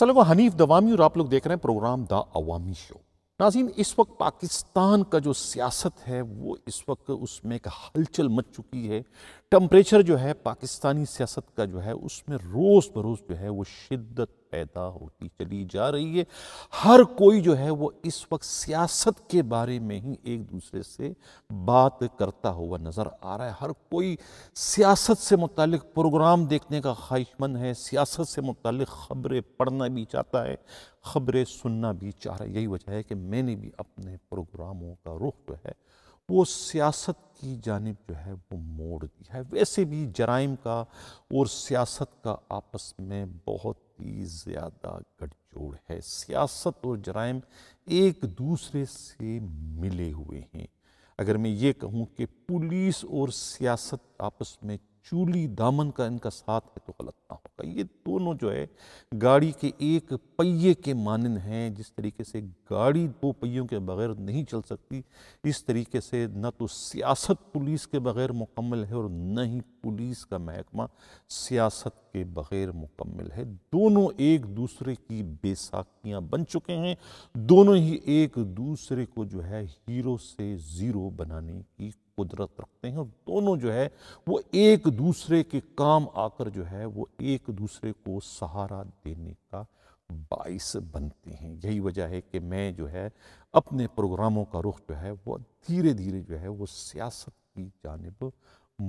असल हनीफ दवामी और आप लोग देख रहे हैं प्रोग्राम द अवामी शो नाजीन इस वक्त पाकिस्तान का जो सियासत है वो इस वक्त उसमें एक हलचल मच चुकी है टम्परेचर जो है पाकिस्तानी सियासत का जो है उसमें रोज़ बरोज़ जो है वो शिद्दत पैदा होती चली जा रही है हर कोई जो है वो इस वक्त सियासत के बारे में ही एक दूसरे से बात करता हुआ नज़र आ रहा है हर कोई सियासत से मुतल प्रोग्राम देखने का ख्वाहिशमंद है सियासत से मुतल ख़बरें पढ़ना भी चाहता है ख़बरें सुनना भी चाह रहा है यही वजह है कि मैंने भी अपने प्रोग्रामों का रुख जो है वो सियासत की जानब जो है वो मोड़ दी है वैसे भी जराइम का और सियासत का आपस में बहुत ही ज़्यादा गठजोड़ है सियासत और जराइम एक दूसरे से मिले हुए हैं अगर मैं ये कहूँ कि पुलिस और सियासत आपस में चूली दामन का इनका साथ है तो गलत ना होगा ये दोनों जो है गाड़ी के एक पहिए के मानन हैं जिस तरीके से गाड़ी दो पहियों के बगैर नहीं चल सकती इस तरीके से न तो सियासत पुलिस के बगैर मुकम्मल है और न ही पुलिस का महकमा सियासत के बगैर मुकम्मल है दोनों एक दूसरे की बेसाखियाँ बन चुके हैं दोनों ही एक दूसरे को जो है हीरो से ज़ीरो बनाने की कुदरत रखते हैं और दोनों जो है वो एक दूसरे के काम आकर जो है वो एक दूसरे को सहारा देने का बाइस बनते हैं यही वजह है कि मैं जो है अपने प्रोग्रामों का रुख जो है वो धीरे धीरे जो है वो सियासत की जानब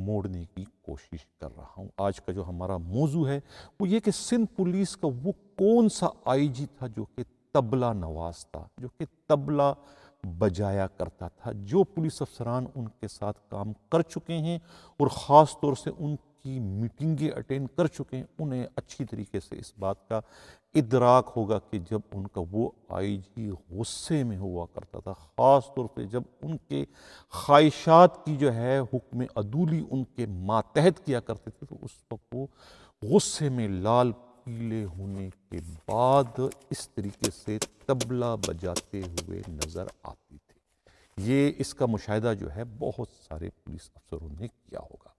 मोड़ने की कोशिश कर रहा हूँ आज का जो हमारा मौजू है वो ये कि सिंध पुलिस का वो कौन सा आईजी था जो कि तबला नवाज था जो कि तबला बजाया करता था जो पुलिस अफसरान उनके साथ काम कर चुके हैं और ख़ास तौर से उनकी मीटिंगें अटेंड कर चुके हैं उन्हें अच्छी तरीके से इस बात का इदराक होगा कि जब उनका वो आई जी गुस्से में हुआ करता था ख़ास तौर से जब उनके ख्वाहिशात की जो है हुक्म अदूली उनके मातहत किया करते थे तो उस वक्त वो गुस्से में लाल ढीले होने के बाद इस तरीके से तबला बजाते हुए नज़र आते थे ये इसका मुशाह जो है बहुत सारे पुलिस अफसरों ने किया होगा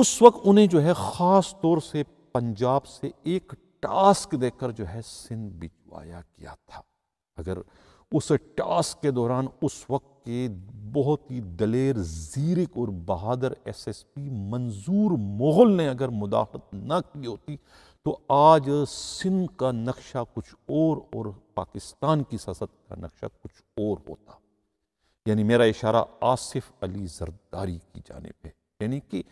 उस वक्त उन्हें जो है ख़ास तौर से पंजाब से एक टास्क देकर जो है सिंध भिजवाया गया था अगर उस टास्क के दौरान उस वक्त के बहुत ही दलेर जीरिक और बहादुर एसएसपी मंजूर मोहल ने अगर मुदाखलत ना की होती तो आज सिंध का नक्शा कुछ और और पाकिस्तान की सियासत का नक्शा कुछ और होता यानी मेरा इशारा आसिफ अली जरदारी की जानब है यानी कि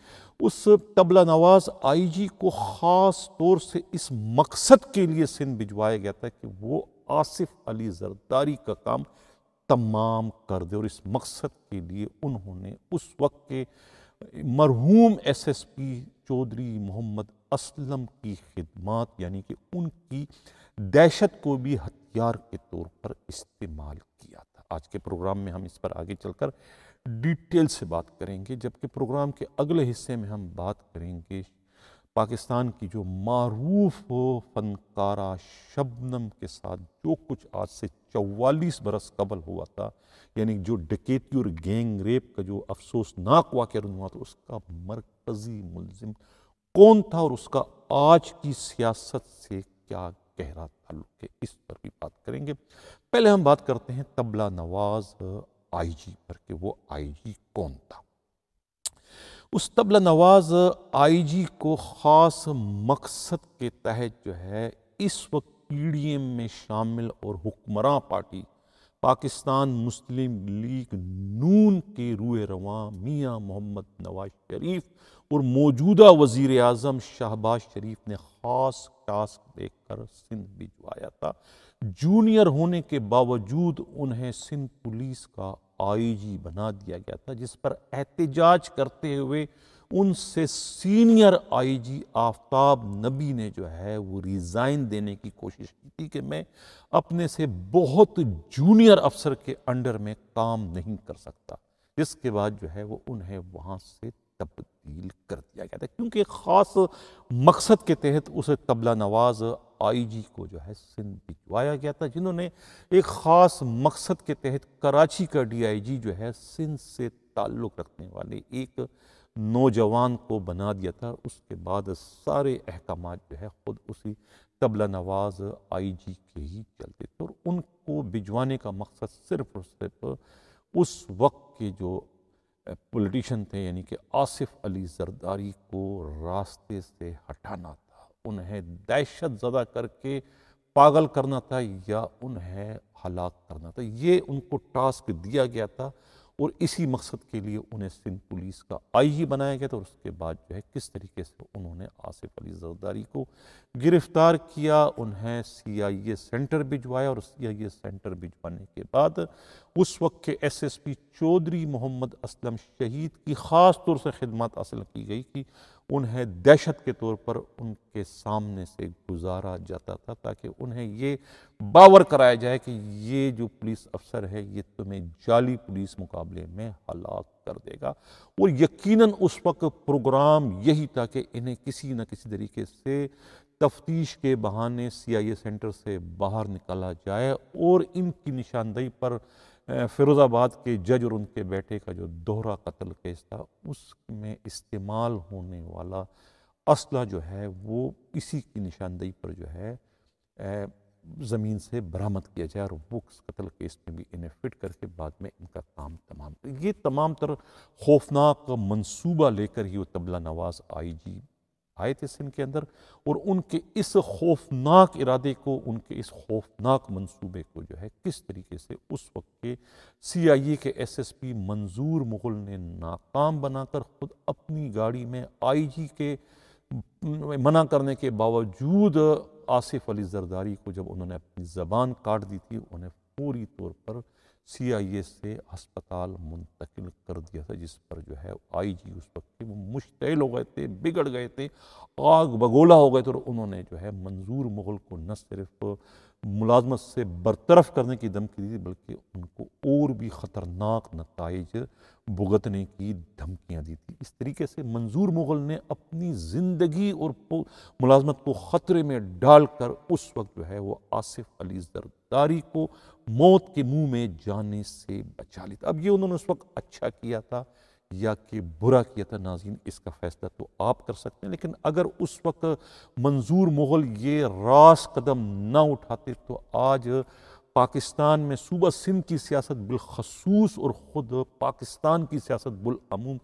उस तबला नवाज आईजी को ख़ास तौर से इस मकसद के लिए सिंध भिजवाया गया था कि वो आसिफ अली जरदारी का काम तमाम कर दे और इस मकसद के लिए उन्होंने उस वक्त के मरहूम S S P Chaudhry Mohammad Aslam की खिदमत यानी कि उनकी दहशत को भी हथियार के तौर पर इस्तेमाल किया था आज के प्रोग्राम में हम इस पर आगे चलकर डिटेल से बात करेंगे जबकि प्रोग्राम के अगले हिस्से में हम बात करेंगे पाकिस्तान की जो मरूफ हो फनकारा शबनम के साथ जो कुछ आज से चवालीस बरस कबल हुआ था यानी जो डकेती और गैंग रेप का जो अफसोसनाक वाक़ हुआ था उसका मरकज़ी मुलजिम कौन था और उसका आज की सियासत से क्या गहरा ताल्लुक है इस पर भी बात करेंगे पहले हम बात करते हैं तबला नवाज आईजी पर कि वो आईजी कौन था उस तबला नवाज आईजी को ख़ास मकसद के तहत जो है इस वक्त पीडीएम में शामिल और हुक्मरान पार्टी पाकिस्तान मुस्लिम लीग नून के रूए रवान मियाँ मोहम्मद नवाज शरीफ और मौजूदा वजीर अजम शाहबाज शरीफ ने ख़ास टास्क देकर सिंध भिजवाया था जूनियर होने के बावजूद उन्हें सिंध पुलिस का आईजी बना दिया गया था जिस पर एहतजाज करते हुए उनसे सीनियर आईजी आफ्ताब नबी ने जो है वो रिज़ाइन देने की कोशिश की थी कि मैं अपने से बहुत जूनियर अफसर के अंडर में काम नहीं कर सकता जिसके बाद जो है वो उन्हें वहाँ से तब्दील कर दिया गया था क्योंकि ख़ास मकसद के तहत उसे तबला नवाज आईजी को जो है सिंध भिजवाया गया था जिन्होंने एक ख़ास मकसद के तहत कराची का डीआईजी जो है सिंध से ताल्लुक़ रखने वाले एक नौजवान को बना दिया था उसके बाद सारे अहकाम जो है ख़ुद उसी तबला नवाज आई जी के ही चलते थे और उनको भिजवाने का मकसद सिर्फ और सिर्फ उस वक्त के जो पोलिटिशन थे यानी कि आसिफ अली जरदारी को रास्ते से हटाना था उन्हें दहशत ज़दा करके पागल करना था या उन्हें हलाक करना था ये उनको टास्क दिया गया था और इसी मकसद के लिए उन्हें सिंध पुलिस का आई जी बनाया गया था और उसके बाद जो है किस तरीके से उन्होंने आसिफ अली जरदारी को गिरफ्तार किया उन्हें सी आई ए सेंटर भिजवाया और सी आई ए सेंटर भिजवाने के बाद उस वक्त के S S P Chaudhry Mohammad Aslam शहीद की ख़ास तौर से खिदमत हासिल की गई कि उन्हें दहशत के तौर पर उनके सामने से गुजारा जाता था ताकि उन्हें ये बावर कराया जाए कि ये जो पुलिस अफसर है ये तुम्हें जाली पुलिस मुकाबले में हलाक कर देगा और यकीनन उस वक्त प्रोग्राम यही था कि इन्हें किसी न किसी तरीके से तफ्तीश के बहाने सीआईए सेंटर से बाहर निकाला जाए और इनकी निशानदेही पर फिरोज़ाबाद के जज और उनके बेटे का जो दोहरा कत्ल केस था उसमें इस्तेमाल होने वाला असला जो है वो इसी की निशानदेही पर जो है ज़मीन से बरामद किया जाए और वो कत्ल केस में भी इन्हें फिट करके बाद में इनका काम तमाम ये तमाम तर खौफनाक मंसूबा लेकर ही वो तबला नवाज आई जी आए थे सिंध के अंदर और उनके इस खौफनाक इरादे को उनके इस खौफनाक मंसूबे को जो है किस तरीके से उस वक्त के सी आई ए के एस एस पी मंजूर मुग़ल ने नाकाम बनाकर ख़ुद अपनी गाड़ी में आई जी के मना करने के बावजूद आसिफ अली जरदारी को जब उन्होंने अपनी ज़बान काट दी थी उन्हें पूरी तौर पर सीआईए से अस्पताल मुंतकिल कर दिया था जिस पर जो है आईजी उस वक्त के वो मुश्तिल हो गए थे बिगड़ गए थे आग बगोला हो गए थे और उन्होंने जो है मंजूर मुग़ल को न सिर्फ मुलाजमत से बरतरफ करने की धमकी दी थी बल्कि उनको और भी ख़तरनाक नतज भुगतने की धमकियाँ दी थी इस तरीके से मंजूर मुग़ल ने अपनी ज़िंदगी और मुलाजमत को ख़तरे में डालकर उस वक्त जो है वो आसिफ अली जरदारी को मौत के मुँह में जाने से बचा लिया अब ये उन्होंने उस वक्त अच्छा किया था या कि बुरा किया था नाजीन इसका फैसला तो आप कर सकते हैं लेकिन अगर उस वक्त मंजूर मुग़ल ये रास कदम ना उठाते तो आज पाकिस्तान में सूबा सिंध की सियासत बिलखसूस और ख़ुद पाकिस्तान की सियासत बिलूम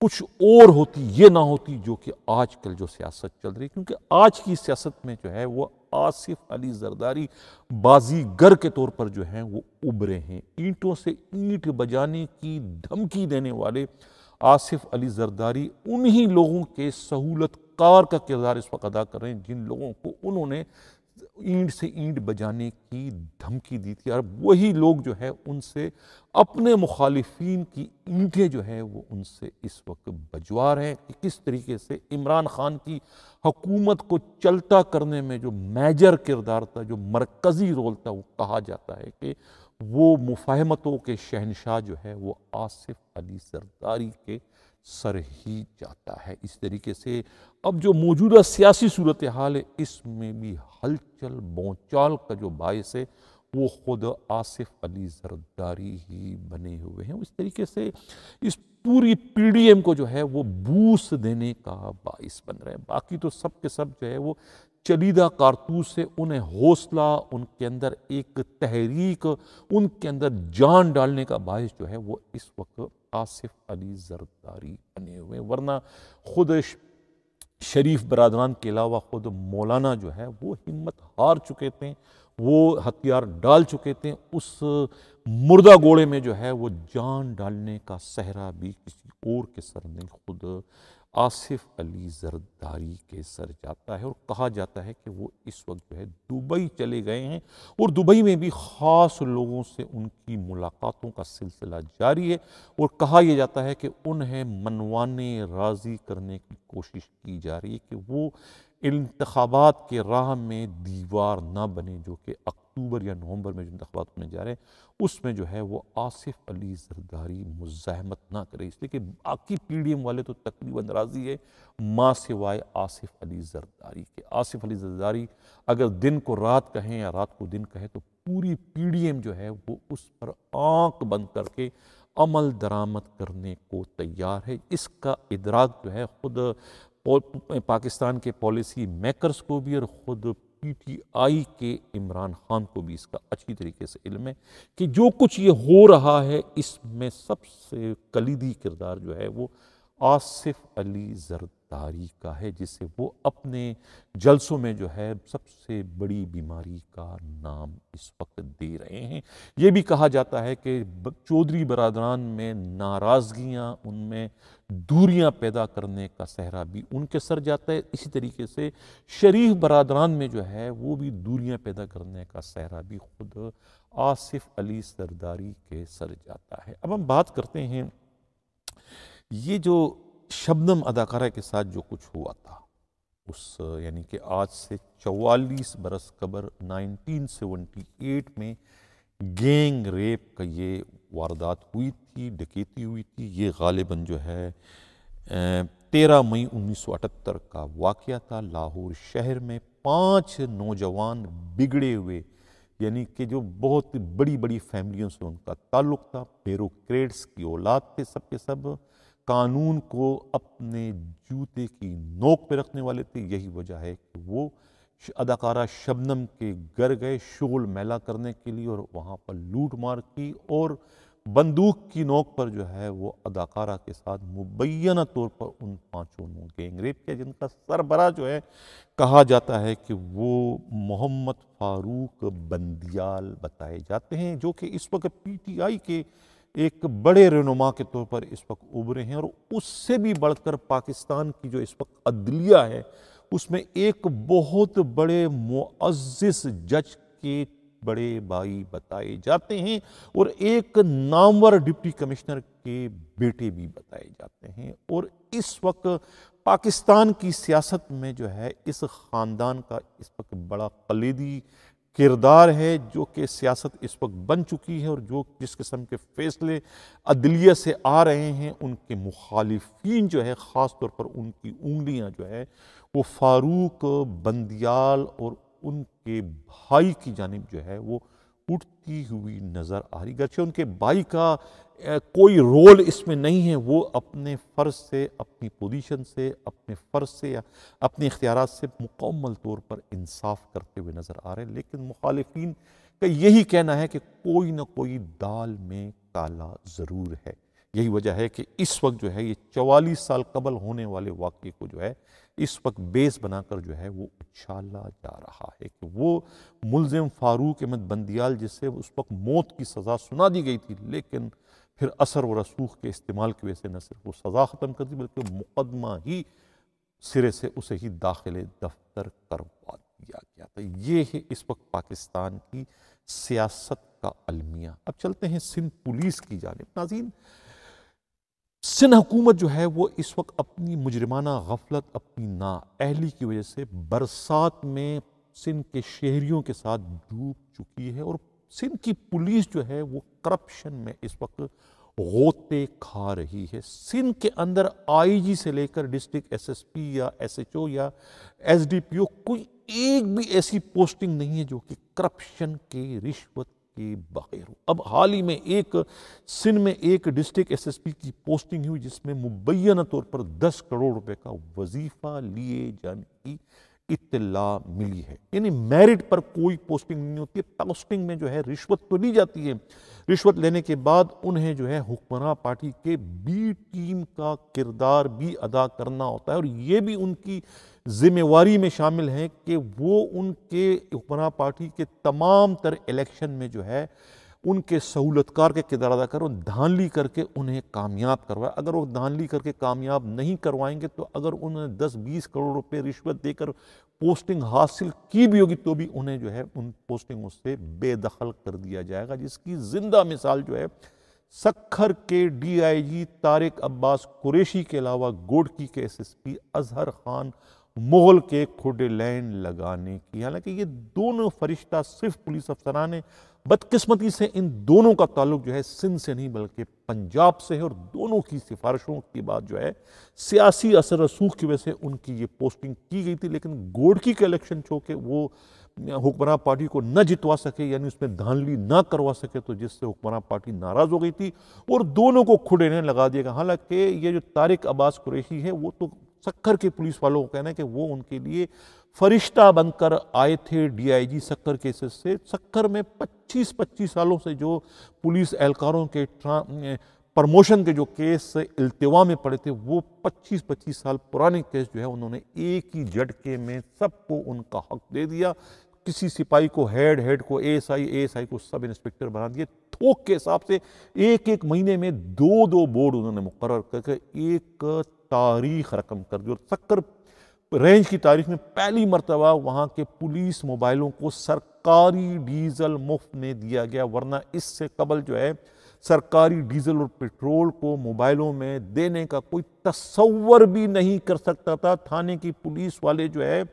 कुछ और होती ये ना होती जो कि आजकल जो सियासत चल रही है क्योंकि आज की सियासत में जो है वो आसिफ अली जरदारी बाजीगर के तौर पर जो हैं वो उभरे हैं ईंटों से ईंट बजाने की धमकी देने वाले आसिफ अली जरदारी उन्हीं लोगों के सहूलत कार का किरदार इस वक्त अदा कर रहे हैं जिन लोगों को उन्होंने ईंट से ईंट बजाने की धमकी दी थी और वही लोग जो है उनसे अपने मुखालिफिन की ईंटें जो है वो उनसे इस वक्त बजवा रहे हैं कि किस तरीके से इमरान खान की हकूमत को चलता करने में जो मेजर किरदार था जो मरकज़ी रोल था वो कहा जाता है कि वो मुफाहमतों के शहनशाह जो है वो आसिफ अली सरदारी के सर ही जाता है इस तरीके से अब जो मौजूदा सियासी सूरत हाल है इसमें भी हलचल बौचाल का जो बायस है वो ख़ुद आसिफ अली जरदारी ही बने हुए हैं इस तरीके से इस पूरी पीडीएम को जो है वो बूस देने का बाइस बन रहे हैं बाकी तो सब के सब जो है वो चलीदा कारतूस से उन्हें हौसला उनके अंदर एक तहरीक उनके अंदर जान डालने का बायस जो है वो इस वक्त आसिफ अली जरदारी बने हुए वरना खुद शरीफ बरदरान के अलावा खुद मौलाना जो है वो हिम्मत हार चुके थे वो हथियार डाल चुके थे उस मुर्दा गोड़े में जो है वो जान डालने का सहरा भी किसी और के सर ने खुद आसिफ अली जरदारी के सर जाता है और कहा जाता है कि वो इस वक्त जो है दुबई चले गए हैं और दुबई में भी ख़ास लोगों से उनकी मुलाकातों का सिलसिला जारी है और कहा यह जाता है कि उन्हें मनवाने राज़ी करने की कोशिश की जा रही है कि वो इंतबात के राह में दीवार ना बने जो कि अक्टूबर या नवंबर में जो इंतबात होने जा रहे हैं उसमें जो है वो आसिफ अली जरदारी मुजाहमत ना करे इसलिए कि बाकी पी डी एम वाले तो तकरीबन राजी है माँ सिवाए आसिफ अली जरदारी के आसिफ अली जरदारी अगर दिन को रात कहें या रात को दिन कहें तो पूरी पी डी एम जो है वो उस पर आंख बंद करके अमल दरामद करने को तैयार है इसका इदराक जो है ख़ुद पाकिस्तान के पॉलिसी मेकर्स को भी और ख़ुद पीटीआई के इमरान खान को भी इसका अच्छी तरीके से इल्म है कि जो कुछ ये हो रहा है इसमें सबसे कलीदी किरदार जो है वो आसिफ अली जरदारी का है जिसे वो अपने जलसों में जो है सबसे बड़ी बीमारी का नाम इस वक्त दे रहे हैं ये भी कहा जाता है कि चौधरी बरदरान में नाराज़गियाँ उनमें दूरियाँ पैदा करने का सहरा भी उनके सर जाता है इसी तरीके से शरीफ बरदरान में जो है वो भी दूरियाँ पैदा करने का सहरा भी खुद आसिफ अली सरदारी के सर जाता है अब हम बात करते हैं ये जो शबनम अदाकारा के साथ जो कुछ हुआ था उस यानी कि आज से 44 बरस कबर 1978 में गैंग रेप का ये वारदात हुई थी डकेती हुई थी ये गालिबा जो है तेरह मई उन्नीस सौ अठहत्तर का वाक़ था लाहौर शहर में पांच नौजवान बिगड़े हुए यानी कि जो बहुत बड़ी बड़ी फैमिलियों से उनका ताल्लुक़ था पेरोक्रेट्स की औलाद थे सब के सब कानून को अपने जूते की नोक पर रखने वाले थे यही वजह है कि वो अदाकारा शबनम के घर गए शोल मेला करने के लिए और वहाँ पर लूट मार की और बंदूक की नोक पर जो है वो अदाकारा के साथ मुबैना तौर पर उन पांचों ने गैंग रेप किया जिनका सरबरा जो है कहा जाता है कि वो मोहम्मद फारूक बंदियाल बताए जाते हैं जो कि इस वक्त पीटीआई के एक बड़े रहनुमा के तौर पर इस वक्त उभरे हैं और उससे भी बढ़कर पाकिस्तान की जो इस वक्त अदलिया है उसमें एक बहुत बड़े मुआज़ जज के बड़े भाई बताए जाते हैं और एक नामवर डिप्टी कमिश्नर के बेटे भी बताए जाते हैं और इस वक्त पाकिस्तान की सियासत में जो है इस ख़ानदान का इस वक्त बड़ा कलीदी किरदार है जो कि सियासत इस वक्त बन चुकी है और जो जिस किस्म के फैसले अदलिया से आ रहे हैं उनके मुखालफी जो है ख़ास तौर पर उनकी उंगलियां जो है वो फारूक बंदियाल और उनके भाई की जानब जो है वो उठती हुई नज़र आ रही गर्चे उनके बाई का कोई रोल इसमें नहीं है वो अपने फ़र्ज से अपनी पोजीशन से अपने फ़र्ज से या अपने इख्तियार से मुकम्मल तौर पर इंसाफ करते हुए नज़र आ रहे हैं लेकिन मुखालफन का यही कहना है कि कोई ना कोई दाल में काला ज़रूर है यही वजह है कि इस वक्त जो है ये चवालीस साल कबल होने वाले वाक्य को जो है इस वक्त बेस बनाकर जो है वो उछाला जा रहा है कि वो मुलम फारूक अहमद बंदियाल जिसे उस वक्त मौत की सज़ा सुना दी गई थी लेकिन फिर असर व रसूख के इस्तेमाल की वजह से न सिर्फ वो सज़ा ख़त्म कर दी बल्कि मुकदमा ही सिरे से उसे ही दाखिल दफ्तर करवा दिया गया था ये है इस वक्त पाकिस्तान की सियासत का अलमिया अब चलते हैं सिंध पुलिस की जानब नाजीन सिंध हुकूमत जो है वो इस वक्त अपनी मुजरमाना गफलत अपनी ना अहली की वजह से बरसात में सिंध के शहरीों के साथ डूब चुकी है और सिंध की पुलिस जो है वो करप्शन में इस वक्त गोते खा रही है सिंध के अंदर आईजी से लेकर डिस्ट्रिक्ट एसएसपी या एसएचओ या एसडीपीओ कोई एक भी ऐसी पोस्टिंग नहीं है जो कि करप्शन के रिश्वत बाहर अब हाल ही में एक सिंध में एक डिस्ट्रिक्ट एसएसपी की पोस्टिंग हुई जिसमें मुबैना तौर पर 10 करोड़ रुपए का वजीफा लिए जाने की इतला मिली है यानी मेरिट पर कोई पोस्टिंग नहीं होती है पोस्टिंग में जो है रिश्वत तो ली जाती है रिश्वत लेने के बाद उन्हें जो है हुक्मरान पार्टी के बी टीम का किरदार भी अदा करना होता है और ये भी उनकी जिम्मेवारी में शामिल है कि वो उनके हुक्मरान पार्टी के तमाम तर इलेक्शन में जो है उनके सहूलतकार के किरदार अदा करो धानली करके उन्हें कामयाब करवाए अगर वो धानली करके कामयाब नहीं करवाएंगे तो अगर उन्होंने 10-20 करोड़ रुपए रिश्वत देकर पोस्टिंग हासिल की भी होगी तो भी उन्हें जो है उन पोस्टिंगों से बेदखल कर दिया जाएगा जिसकी ज़िंदा मिसाल जो है सखर के डीआईजी तारिक अब्बास कुरेशी के अलावा गोडकी के एसएसपी अजहर खान मोहल के खुडे लाइन लगाने की हालांकि ये दोनों फरिश्ता सिर्फ पुलिस अफसरान बदकिस्मती से इन दोनों का ताल्लुक जो है सिंध से नहीं बल्कि पंजाब से है और दोनों की सिफारिशों के बाद जो है सियासी असर रसूख की वजह से उनकी ये पोस्टिंग की गई थी लेकिन गोडकी का इलेक्शन छो के वो हुक्मरान पार्टी को न जितवा सके यानी उसमें धानली ना करवा सके तो जिससे हुक्मरान पार्टी नाराज़ हो गई थी और दोनों को खुड़ेने लगा दिया गया हालांकि ये जो तारिक अब्बास कुरैशी है वो तो सक्कर के पुलिस वालों का कहना है कि वो उनके लिए फरिश्ता बनकर आए थे डीआईजी सक्कर केसेस से सक्कर में 25-25 सालों से जो पुलिस एहलकारों के प्रमोशन के जो केस अल्तवा में पड़े थे वो 25-25 साल पुराने केस जो है उन्होंने एक ही झटके में सबको उनका हक दे दिया किसी सिपाही को हेड हेड को एएसआई एएसआई को सब इंस्पेक्टर बना दिए थोक के हिसाब से एक एक महीने में दो दो बोर्ड उन्होंने मुकर करके एक तारीख रकम कर दी और चक्कर रेंज की तारीख में पहली मरतबा वहाँ के पुलिस मोबाइलों को सरकारी डीजल मुफ्त में दिया गया वरना इससे कबल जो है सरकारी डीजल और पेट्रोल को मोबाइलों में देने का कोई तस्वर भी नहीं कर सकता था थाने की पुलिस वाले जो है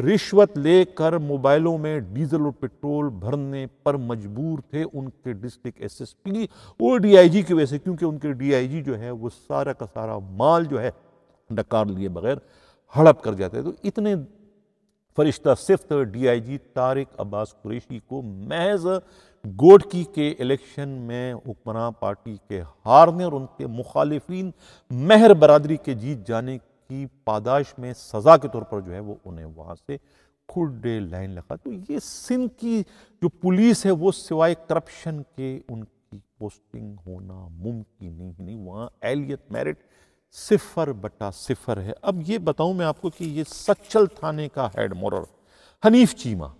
रिश्वत लेकर मोबाइलों में डीजल और पेट्रोल भरने पर मजबूर थे उनके डिस्ट्रिक्ट एसएसपी और डीआईजी की वजह से क्योंकि उनके डीआईजी जो है वो सारा का सारा माल जो है डकार लिए बगैर हड़प कर जाते तो इतने फरिश्ता सिफ्त डीआईजी तारिक अब्बास कुरेशी को महज गोडकी के इलेक्शन में हुक्मरान पार्टी के हारने और उनके मुखालिफिन मेहर बरदरी के जीत जाने की पादाश में सज़ा के तौर पर जो है वो उन्हें वहां से खुडे लाइन लगा तो ये सिंध की जो पुलिस है वो सिवाय करप्शन के उनकी पोस्टिंग होना मुमकिन ही नहीं वहाँ एलियत मेरिट सिफर बटा सिफर है अब ये बताऊं मैं आपको कि ये सचल थाने का हेड मोरर हनीफ चीमा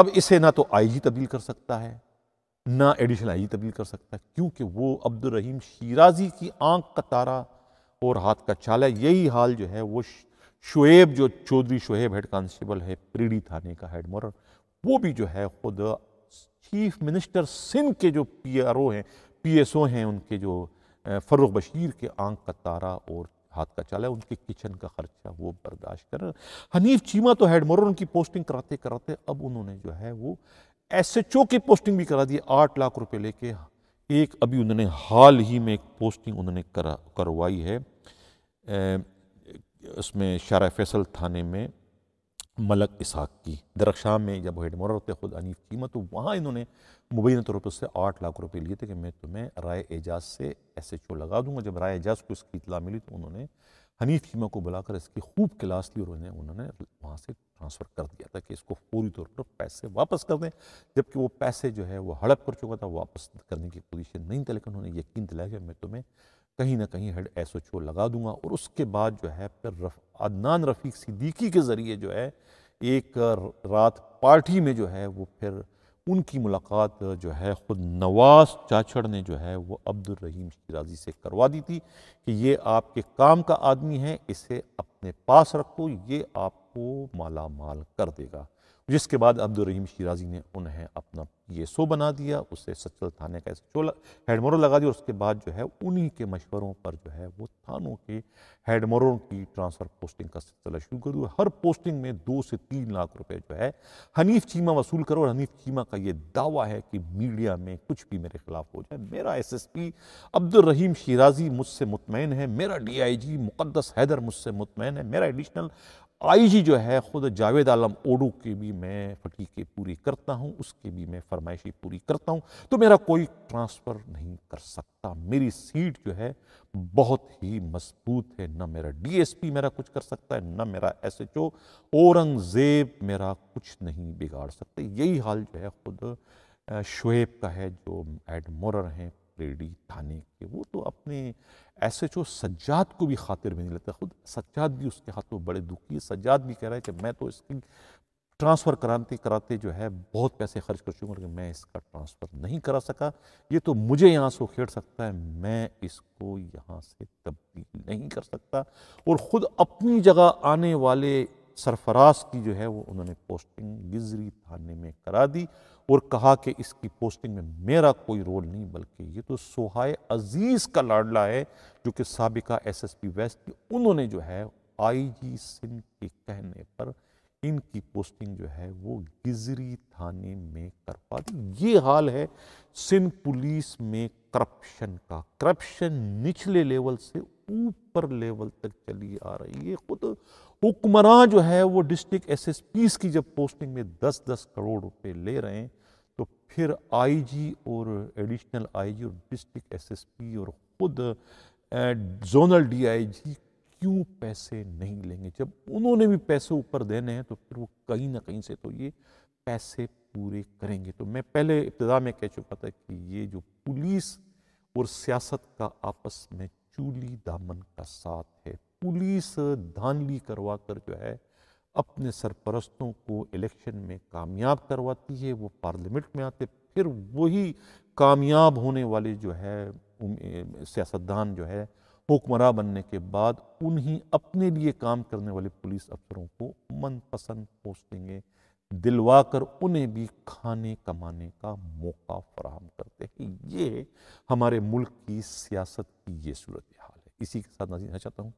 अब इसे ना तो आईजी तब्दील कर सकता है ना एडिशनल आईजी तब्दील कर सकता है क्योंकि वो अब्दुल रहीम शीराजी की आंख का तारा और हाथ का है यही हाल जो है वो शुएब जो चौधरी शुएब हेड कांस्टेबल है प्रीडी थाने का हेड वो भी जो है खुद चीफ मिनिस्टर सिंध के जो पी आर ओ हैं पी एस ओ हैं उनके जो फ़रुख बशीर के आंख का तारा और हाथ का चाला उनके किचन का खर्चा वो बर्दाश्त कर हनीफ चीमा तो हेड उनकी पोस्टिंग कराते कराते अब उन्होंने जो है वो एस एच ओ की पोस्टिंग भी करा दी आठ लाख रुपए लेके एक अभी उन्होंने हाल ही में एक पोस्टिंग उन्होंने करा करवाई है उसमें शारा फैसल थाने में मलक इसहाक की दरख्शा में जब हेड मोर होते खुद अनीफ कीमत तो वहाँ इन्होंने मुबैन तौर पर उससे आठ लाख रुपए लिए थे कि मैं तुम्हें राय एजाज से एस एच ओ लगा दूंगा जब राय एजाज को इसकी इतला मिली तो उन्होंने हनीफ कीमा को बुलाकर इसकी खूब क्लास ली और उन्हें उन्होंने वहाँ से ट्रांसफ़र कर दिया था कि इसको पूरी तौर पर पैसे वापस कर दें जबकि वो पैसे जो है वो हड़प कर चुका था वापस करने की पोजीशन नहीं था लेकिन उन्होंने यकीन दिलाया कि मैं तुम्हें कहीं ना कहीं हेड एस ओ लगा दूंगा और उसके बाद जो है फिर अदनान रफ़ीक सिद्दीकी के ज़रिए जो है एक रात पार्टी में जो है वो फिर उनकी मुलाकात जो है ख़ुद नवाज चाचड़ ने जो है वो अब्दुल रहीम शिराजी से करवा दी थी कि ये आपके काम का आदमी है इसे अपने पास रखो ये आप को माला माल कर देगा जिसके बाद अब्दुलरहीम शिराजी ने उन्हें अपना ये सो बना दिया उसे सचल थाने का चोला लगा दिया उसके बाद जो है उन्हीं के मशवरों पर जो है वो थानों के हेडमोरों की ट्रांसफ़र पोस्टिंग का सिलसिला शुरू कर दिया हर पोस्टिंग में दो से तीन लाख रुपए जो है हनीफ चीमा वसूल करो और हनीफ चीमा का ये दावा है कि मीडिया में कुछ भी मेरे खिलाफ हो जाए मेरा S S P Abdulrahim Shirazi मुझसे मुतमिन है मेरा डी आई जी मुकदस हैदर मुझसे मुतमिन है मेरा एडिशनल आईजी जो है ख़ुद जावेद आलम ओडू के भी मैं फटीके पूरी करता हूँ उसके भी मैं फरमाइशी पूरी करता हूँ तो मेरा कोई ट्रांसफ़र नहीं कर सकता मेरी सीट जो है बहुत ही मजबूत है ना मेरा डीएसपी मेरा कुछ कर सकता है ना मेरा एसएचओ औरंगज़ेब मेरा कुछ नहीं बिगाड़ सकते यही हाल जो है ख़ुद शुएब का है जो एडमोर हैं पेड़ी थाने के वो तो अपने एस एच ओ सज्जाद को भी खातिर में नहीं लेता खुद सज्जाद भी उसके हाथों बड़े दुखी सज्जाद भी कह रहा है कि मैं तो इसकी ट्रांसफ़र कराते कराते जो है बहुत पैसे खर्च कर चुका लेकिन मैं इसका ट्रांसफ़र नहीं करा सका ये तो मुझे यहाँ से उखेड़ सकता है मैं इसको यहाँ से तब्दील नहीं कर सकता और ख़ुद अपनी जगह आने वाले सरफराज की जो है वो उन्होंने पोस्टिंग गिजरी थाने में करा दी और कहा कि इसकी पोस्टिंग में मेरा कोई रोल नहीं बल्कि ये तो सोहाय अजीज़ का लाडला है जो कि सबका एस एस पी वेस्ट की उन्होंने जो है आई जी सिंह के कहने पर इनकी पोस्टिंग जो है वो गिजरी थाने में करवा दी ये हाल है सिंध पुलिस में करप्शन का करप्शन निचले लेवल से ऊपर लेवल तक चली आ रही है खुद हुक्मरान जो है वो डिस्ट्रिक्ट एसएसपीस की जब पोस्टिंग में दस दस करोड़ रुपए ले रहे हैं तो फिर आईजी और एडिशनल आईजी और डिस्ट्रिक्ट एसएसपी और खुद जोनल डीआईजी क्यों पैसे नहीं लेंगे जब उन्होंने भी पैसे ऊपर देने हैं तो फिर वो कहीं ना कहीं से तो ये पैसे पूरे करेंगे तो मैं पहले इब्तदा में कह चुका था कि ये जो पुलिस और सियासत का आपस में चूली दामन का साथ है पुलिस धानली करवा कर जो है अपने सरपरस्तों को इलेक्शन में कामयाब करवाती है वो पार्लियामेंट में आते फिर वही कामयाब होने वाले जो है सियासतदान जो है हुक्मरां बनने के बाद उन्हीं अपने लिए काम करने वाले पुलिस अफसरों को मनपसंद पोस्टिंगें दिलवा कर उन्हें भी खाने कमाने का मौका फराहम करते हैं ये हमारे मुल्क की सियासत की ये सूरत हाल है इसी के साथ नाजी चाहता हूँ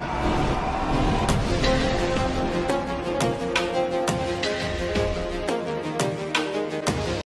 Thank you.